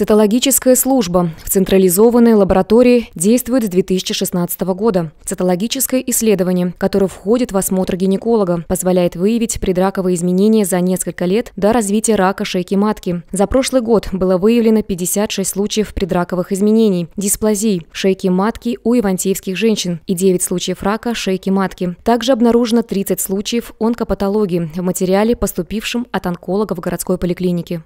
Цитологическая служба в централизованной лаборатории действует с 2016 года. Цитологическое исследование, которое входит в осмотр гинеколога, позволяет выявить предраковые изменения за несколько лет до развития рака шейки матки. За прошлый год было выявлено 56 случаев предраковых изменений, дисплазий шейки матки у ивантеевских женщин и 9 случаев рака шейки матки. Также обнаружено 30 случаев онкопатологии в материале, поступившем от онкологов городской поликлиники.